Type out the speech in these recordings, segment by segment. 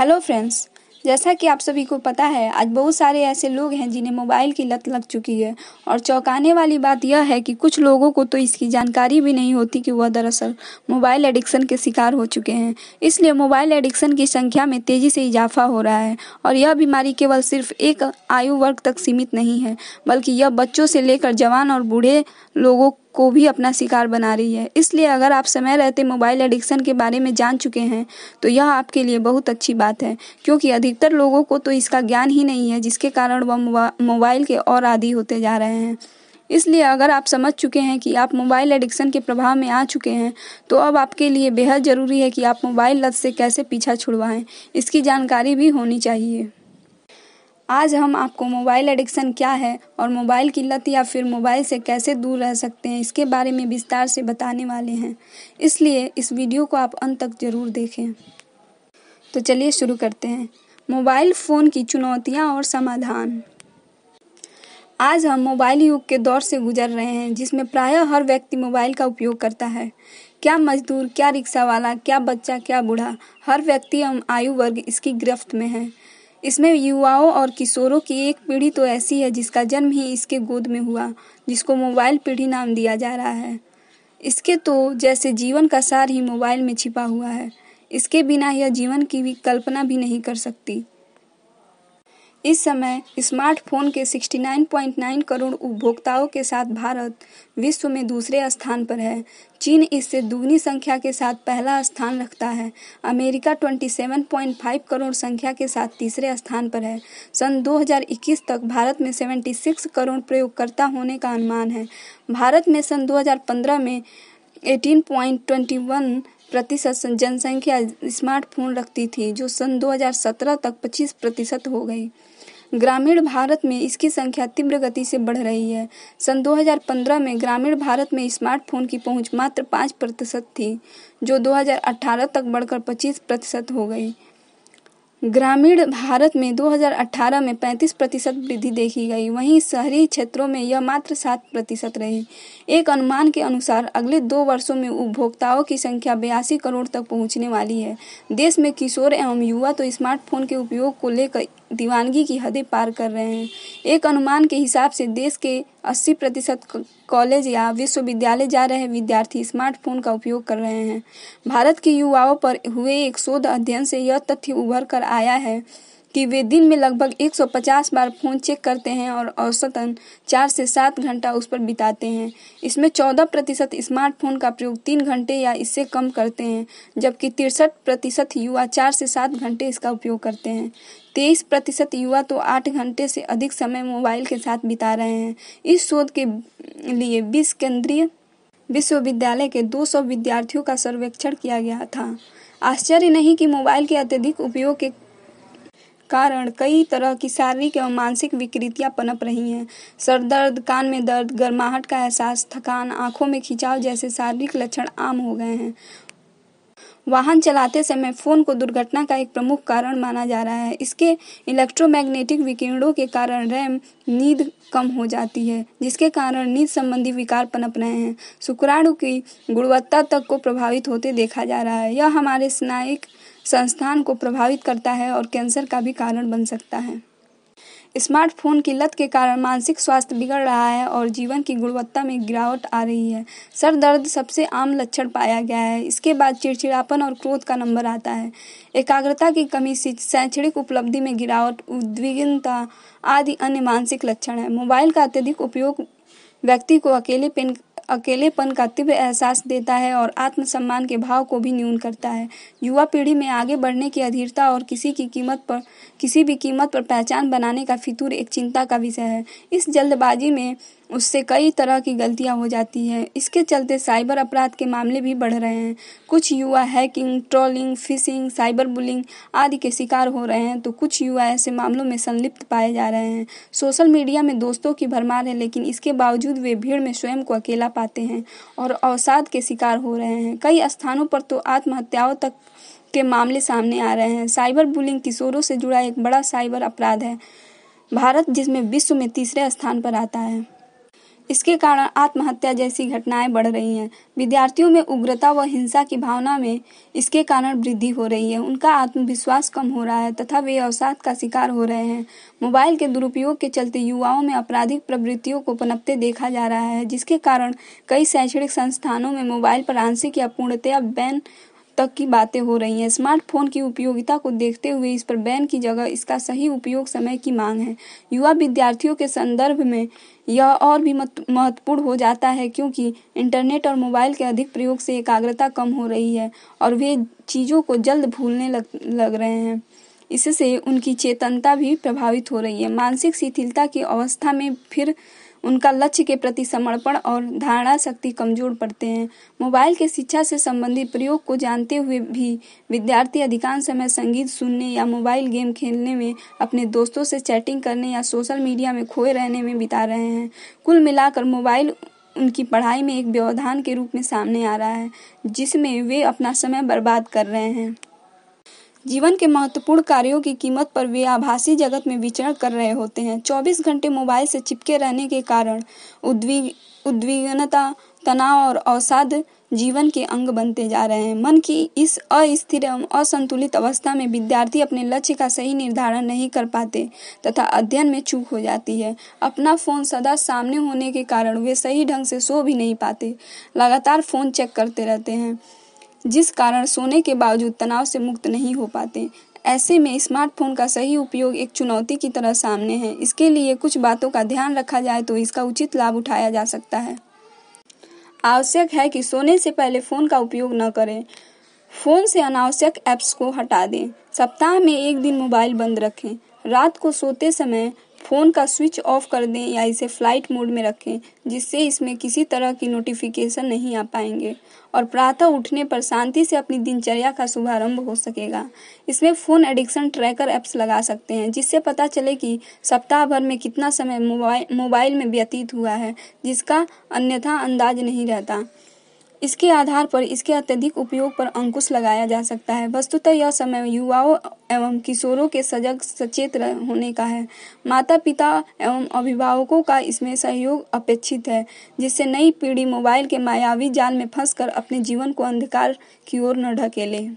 hello friends जैसा कि आप सभी को पता है आज बहुत सारे ऐसे लोग हैं जिन्हें मोबाइल की लत लग चुकी है और चौंकाने वाली बात यह है कि कुछ लोगों को तो इसकी जानकारी भी नहीं होती कि वह दरअसल मोबाइल एडिक्शन के शिकार हो चुके हैं इसलिए मोबाइल एडिक्शन की संख्या में तेज़ी से इजाफा हो रहा है और यह बीमारी केवल सिर्फ एक आयु वर्ग तक सीमित नहीं है बल्कि यह बच्चों से लेकर जवान और बूढ़े लोगों को भी अपना शिकार बना रही है इसलिए अगर आप समय रहते मोबाइल एडिक्शन के बारे में जान चुके हैं तो यह आपके लिए बहुत अच्छी बात है क्योंकि अधिकतर लोगों को तो इसका ज्ञान ही नहीं है जिसके कारण वह मोबाइल के और आदि होते जा रहे हैं इसलिए अगर आप समझ चुके हैं कि आप मोबाइल एडिक्शन के प्रभाव में आ चुके हैं तो अब आपके लिए बेहद ज़रूरी है कि आप मोबाइल लत से कैसे पीछा छुड़वाएं इसकी जानकारी भी होनी चाहिए आज हम आपको मोबाइल एडिक्शन क्या है और मोबाइल की लत या फिर मोबाइल से कैसे दूर रह सकते हैं इसके बारे में विस्तार से बताने वाले हैं इसलिए इस वीडियो को आप अंत तक ज़रूर देखें तो चलिए शुरू करते हैं मोबाइल फ़ोन की चुनौतियाँ और समाधान आज हम मोबाइल युग के दौर से गुजर रहे हैं जिसमें प्रायः हर व्यक्ति मोबाइल का उपयोग करता है क्या मजदूर क्या रिक्शा वाला क्या बच्चा क्या बूढ़ा हर व्यक्ति एवं आयु वर्ग इसकी गिरफ्त में है इसमें युवाओं और किशोरों की एक पीढ़ी तो ऐसी है जिसका जन्म ही इसके गोद में हुआ जिसको मोबाइल पीढ़ी नाम दिया जा रहा है इसके तो जैसे जीवन का सार ही मोबाइल में छिपा हुआ है इसके बिना यह जीवन की भी कल्पना भी नहीं कर सकती इस समय स्मार्टफोन के 69.9 करोड़ उपभोक्ताओं के साथ भारत विश्व में दूसरे स्थान पर है चीन इससे दुगनी संख्या के साथ पहला स्थान रखता है अमेरिका 27.5 करोड़ संख्या के साथ तीसरे स्थान पर है सन 2021 तक भारत में 76 करोड़ प्रयोगकर्ता होने का अनुमान है भारत में सन 2015 में 18.21 प्रतिशत जनसंख्या स्मार्टफोन रखती थी जो सन 2017 तक 25 प्रतिशत हो गई ग्रामीण भारत में इसकी संख्या तीव्र गति से बढ़ रही है सन 2015 में ग्रामीण भारत में स्मार्टफोन की पहुंच मात्र पाँच प्रतिशत थी जो 2018 तक बढ़कर 25 प्रतिशत हो गई ग्रामीण भारत में 2018 में 35 प्रतिशत वृद्धि देखी गई वहीं शहरी क्षेत्रों में यह मात्र 7 प्रतिशत रही एक अनुमान के अनुसार अगले दो वर्षों में उपभोक्ताओं की संख्या बयासी करोड़ तक पहुंचने वाली है देश में किशोर एवं युवा तो स्मार्टफोन के उपयोग को लेकर दीवानगी की हदें पार कर रहे हैं एक अनुमान के हिसाब से देश के 80 प्रतिशत कॉलेज या विश्वविद्यालय जा रहे विद्यार्थी स्मार्टफोन का उपयोग कर रहे हैं भारत के युवाओं पर हुए एक शोध अध्ययन से यह तथ्य उभर कर आया है कि वे दिन में लगभग 150 बार फ़ोन चेक करते हैं और औसतन चार से सात घंटा उस पर बिताते हैं इसमें 14 प्रतिशत स्मार्टफोन का प्रयोग तीन घंटे या इससे कम करते हैं जबकि तिरसठ प्रतिशत युवा चार से सात घंटे इसका उपयोग करते हैं तेईस प्रतिशत युवा तो आठ घंटे से अधिक समय मोबाइल के साथ बिता रहे हैं इस शोध के लिए बीस केंद्रीय विश्वविद्यालय के 200 विद्यार्थियों का सर्वेक्षण किया गया था आश्चर्य नहीं कि मोबाइल के अत्यधिक उपयोग के कारण कई तरह की शारीरिक एवं मानसिक विकृतियां पनप रही हैं सर दर्द कान में दर्द गर्माहट का एहसास थकान आंखों में खिंचाव जैसे शारीरिक लक्षण आम हो गए हैं वाहन चलाते समय फोन को दुर्घटना का एक प्रमुख कारण माना जा रहा है इसके इलेक्ट्रोमैग्नेटिक विकिरणों के कारण रैम नींद कम हो जाती है जिसके कारण नींद संबंधी विकार पनप रहे हैं शुक्राणु की गुणवत्ता तक को प्रभावित होते देखा जा रहा है यह हमारे स्नायिक संस्थान को प्रभावित करता है और कैंसर का भी कारण बन सकता है स्मार्टफोन की लत के कारण मानसिक स्वास्थ्य बिगड़ रहा है और जीवन की गुणवत्ता में गिरावट आ रही है सर दर्द सबसे आम लक्षण पाया गया है इसके बाद चिड़चिड़ापन और क्रोध का नंबर आता है एकाग्रता की कमी शैक्षणिक उपलब्धि में गिरावट उद्विग्नता आदि अन्य मानसिक लक्षण है मोबाइल का अत्यधिक उपयोग व्यक्ति को अकेले अकेलेपन का तीव्र एहसास देता है और आत्मसम्मान के भाव को भी न्यून करता है युवा पीढ़ी में आगे बढ़ने की अधीरता और किसी की कीमत पर किसी भी कीमत पर पहचान बनाने का फितूर एक चिंता का विषय है इस जल्दबाजी में उससे कई तरह की गलतियां हो जाती हैं इसके चलते साइबर अपराध के मामले भी बढ़ रहे हैं कुछ युवा hacking trolling phishing cyber bullying आदि के शिकार हो रहे हैं तो कुछ युवा ऐसे मामलों में संलिप्त पाए जा रहे हैं सोशल मीडिया में दोस्तों की भरमार है लेकिन इसके बावजूद वे भीड़ में स्वयं को अकेला पाते हैं और अवसाद के शिकार हो रहे हैं कई स्थानों पर तो आत्महत्याओं तक के मामले सामने आ रहे हैं साइबर बुलिंग किशोरों से जुड़ा एक बड़ा साइबर अपराध है भारत जिसमें विश्व में तीसरे स्थान पर आता है इसके कारण आत्महत्या जैसी घटनाएं बढ़ रही हैं विद्यार्थियों में उग्रता व हिंसा की भावना में इसके कारण वृद्धि हो रही है उनका आत्मविश्वास कम हो रहा है तथा वे अवसाद का शिकार हो रहे हैं मोबाइल के दुरुपयोग के चलते युवाओं में आपराधिक प्रवृत्तियों को पनपते देखा जा रहा है जिसके कारण कई शैक्षणिक संस्थानों में मोबाइल पर आंशिक या पूर्णतया बैन तक की बातें हो रही हैं स्मार्टफोन की उपयोगिता को देखते हुए इस पर बैन की जगह इसका सही उपयोग समय की मांग है युवा विद्यार्थियों के संदर्भ में यह और भी महत्वपूर्ण हो जाता है क्योंकि इंटरनेट और मोबाइल के अधिक प्रयोग से एकाग्रता कम हो रही है और वे चीज़ों को जल्द भूलने लग लग रहे हैं इससे उनकी चेतनता भी प्रभावित हो रही है मानसिक शिथिलता की अवस्था में फिर उनका लक्ष्य के प्रति समर्पण और धारणा शक्ति कमजोर पड़ते हैं मोबाइल के शिक्षा से संबंधित प्रयोग को जानते हुए भी विद्यार्थी अधिकांश समय संगीत सुनने या मोबाइल गेम खेलने में अपने दोस्तों से चैटिंग करने या सोशल मीडिया में खोए रहने में बिता रहे हैं कुल मिलाकर मोबाइल उनकी पढ़ाई में एक व्यवधान के रूप में सामने आ रहा है जिसमें वे अपना समय बर्बाद कर रहे हैं जीवन के महत्वपूर्ण कार्यों की कीमत पर वे आभासी जगत में विचरण कर रहे होते हैं 24 घंटे मोबाइल से चिपके रहने के कारण उद्वी उद्विग्नता तनाव और अवसाद जीवन के अंग बनते जा रहे हैं मन की इस अस्थिर एवं असंतुलित अवस्था में विद्यार्थी अपने लक्ष्य का सही निर्धारण नहीं कर पाते तथा अध्ययन में चूक हो जाती है अपना फोन सदा सामने होने के कारण वे सही ढंग से सो भी नहीं पाते लगातार फोन चेक करते रहते हैं जिस कारण सोने के बावजूद तनाव से मुक्त नहीं हो पाते ऐसे में स्मार्टफोन का सही उपयोग एक चुनौती की तरह सामने है इसके लिए कुछ बातों का ध्यान रखा जाए तो इसका उचित लाभ उठाया जा सकता है आवश्यक है कि सोने से पहले फ़ोन का उपयोग न करें फ़ोन से अनावश्यक एप्स को हटा दें सप्ताह में एक दिन मोबाइल बंद रखें रात को सोते समय फ़ोन का स्विच ऑफ कर दें या इसे फ़्लाइट मोड में रखें जिससे इसमें किसी तरह की नोटिफिकेशन नहीं आ पाएंगे और प्रातः उठने पर शांति से अपनी दिनचर्या का शुभारंभ हो सकेगा इसमें फ़ोन एडिक्शन ट्रैकर ऐप्स लगा सकते हैं जिससे पता चले कि सप्ताह भर में कितना समय मोबाइल मोबाइल में व्यतीत हुआ है जिसका अन्यथा अंदाज नहीं रहता इसके आधार पर इसके अत्यधिक उपयोग पर अंकुश लगाया जा सकता है वस्तुतः यह समय युवाओं एवं किशोरों के सजग सचेत होने का है माता पिता एवं अभिभावकों का इसमें सहयोग अपेक्षित है जिससे नई पीढ़ी मोबाइल के मायावी जाल में फंसकर अपने जीवन को अंधकार की ओर न ढकेले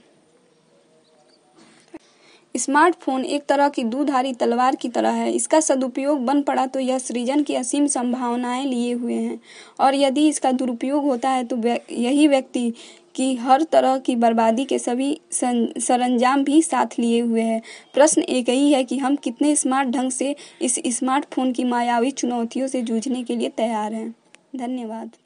स्मार्टफोन एक तरह की दूधारी तलवार की तरह है इसका सदुपयोग बन पड़ा तो यह सृजन की असीम संभावनाएं लिए हुए हैं और यदि इसका दुरुपयोग होता है तो यही व्यक्ति की हर तरह की बर्बादी के सभी सरंजाम भी साथ लिए हुए हैं प्रश्न एक ही है कि हम कितने स्मार्ट ढंग से इस स्मार्टफोन की मायावी चुनौतियों से जूझने के लिए तैयार हैं धन्यवाद